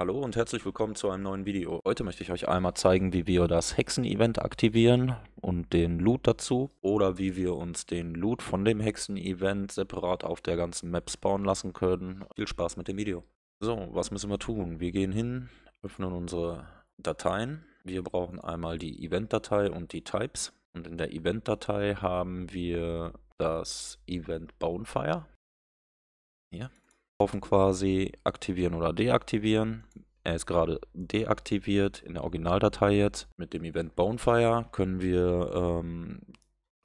Hallo und herzlich willkommen zu einem neuen Video. Heute möchte ich euch einmal zeigen, wie wir das Hexen-Event aktivieren und den Loot dazu oder wie wir uns den Loot von dem Hexen-Event separat auf der ganzen Map spawnen lassen können. Viel Spaß mit dem Video. So, was müssen wir tun? Wir gehen hin, öffnen unsere Dateien. Wir brauchen einmal die Event-Datei und die Types. Und in der Event-Datei haben wir das Event Bonefire. Hier, Laufen quasi aktivieren oder deaktivieren. Er ist gerade deaktiviert in der Originaldatei jetzt. Mit dem Event Bonefire können wir ähm,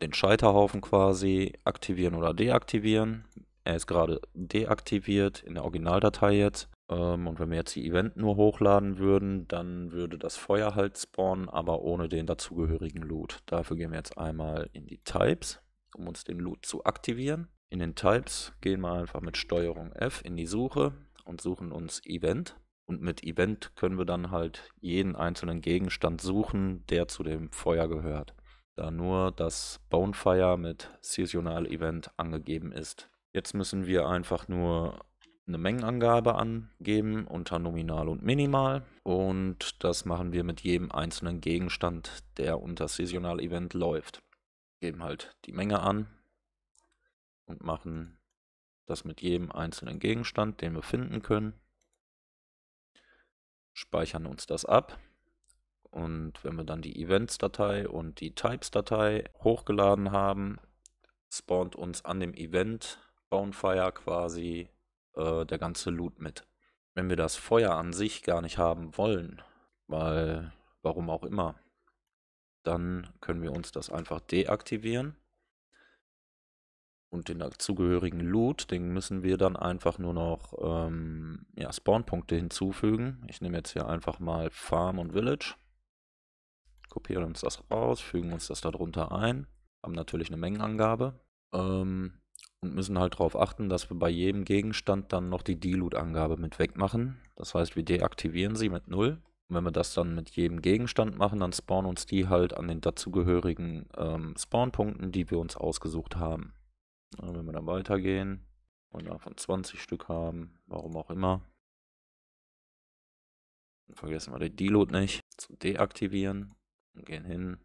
den Scheiterhaufen quasi aktivieren oder deaktivieren. Er ist gerade deaktiviert in der Originaldatei jetzt. Ähm, und wenn wir jetzt die Event nur hochladen würden, dann würde das Feuer halt spawnen, aber ohne den dazugehörigen Loot. Dafür gehen wir jetzt einmal in die Types, um uns den Loot zu aktivieren. In den Types gehen wir einfach mit Steuerung F in die Suche und suchen uns Event. Und mit Event können wir dann halt jeden einzelnen Gegenstand suchen, der zu dem Feuer gehört. Da nur das Bonefire mit Seasonal Event angegeben ist. Jetzt müssen wir einfach nur eine Mengenangabe angeben unter Nominal und Minimal. Und das machen wir mit jedem einzelnen Gegenstand, der unter Seasonal Event läuft. Geben halt die Menge an, und machen das mit jedem einzelnen Gegenstand, den wir finden können. Speichern uns das ab. Und wenn wir dann die Events-Datei und die Types-Datei hochgeladen haben, spawnt uns an dem Event Bonfire quasi äh, der ganze Loot mit. Wenn wir das Feuer an sich gar nicht haben wollen, weil warum auch immer, dann können wir uns das einfach deaktivieren und den dazugehörigen Loot, den müssen wir dann einfach nur noch ähm, ja, Spawnpunkte hinzufügen. Ich nehme jetzt hier einfach mal Farm und Village, kopieren uns das raus, fügen uns das darunter ein, haben natürlich eine Mengenangabe ähm, und müssen halt darauf achten, dass wir bei jedem Gegenstand dann noch die Deloot-Angabe mit wegmachen. Das heißt, wir deaktivieren sie mit 0. Und wenn wir das dann mit jedem Gegenstand machen, dann spawnen uns die halt an den dazugehörigen ähm, Spawnpunkten, die wir uns ausgesucht haben. Und wenn wir dann weitergehen und davon 20 Stück haben, warum auch immer, dann vergessen wir den Deload nicht zu deaktivieren und gehen hin,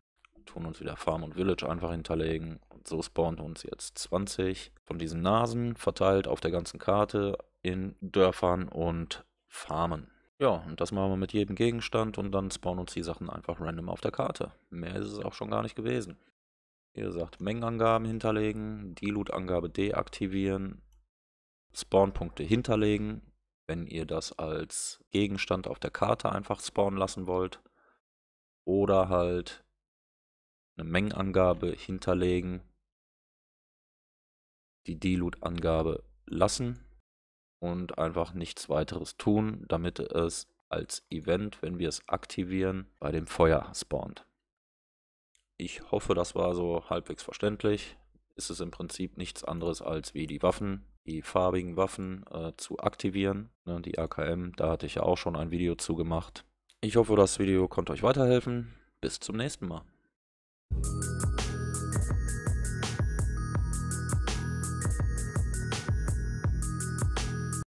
tun uns wieder Farm und Village einfach hinterlegen und so spawnt uns jetzt 20 von diesen Nasen verteilt auf der ganzen Karte in Dörfern und Farmen. Ja, und das machen wir mit jedem Gegenstand und dann spawnen uns die Sachen einfach random auf der Karte. Mehr ist es auch schon gar nicht gewesen. Wie gesagt, Mengenangaben hinterlegen, Dilute-Angabe deaktivieren, Spawnpunkte hinterlegen, wenn ihr das als Gegenstand auf der Karte einfach spawnen lassen wollt. Oder halt eine Mengenangabe hinterlegen, die Dilute-Angabe lassen und einfach nichts weiteres tun, damit es als Event, wenn wir es aktivieren, bei dem Feuer spawnt. Ich hoffe, das war so halbwegs verständlich. Ist es im Prinzip nichts anderes als wie die Waffen, die farbigen Waffen äh, zu aktivieren. Ne, die AKM, da hatte ich ja auch schon ein Video zu gemacht. Ich hoffe, das Video konnte euch weiterhelfen. Bis zum nächsten Mal.